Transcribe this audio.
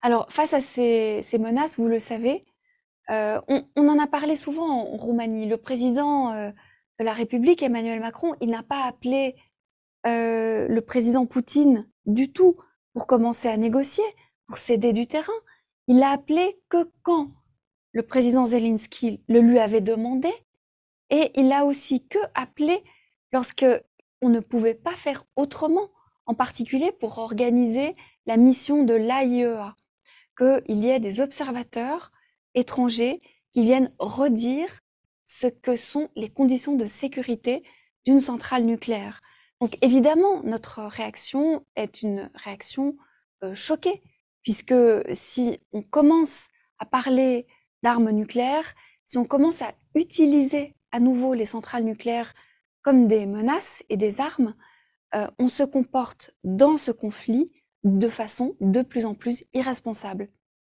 Alors, face à ces, menaces, vous le savez, euh, on, en a parlé souvent en Roumanie. Le président euh, de la République, Emmanuel Macron, il n'a pas appelé euh, le président Poutine du tout pour commencer à négocier, pour céder du terrain. Il l'a appelé que quand le président Zelensky le lui avait demandé, et il l'a aussi que appelé lorsque on ne pouvait pas faire autrement, en particulier pour organiser la mission de l'AIEA, qu'il y ait des observateurs étrangers qui viennent redire ce que sont les conditions de sécurité d'une centrale nucléaire. Donc évidemment, notre réaction est une réaction euh, choquée, puisque si on commence à parler d'armes nucléaires, si on commence à utiliser à nouveau les centrales nucléaires comme des menaces et des armes, euh, on se comporte dans ce conflit de façon de plus en plus irresponsable.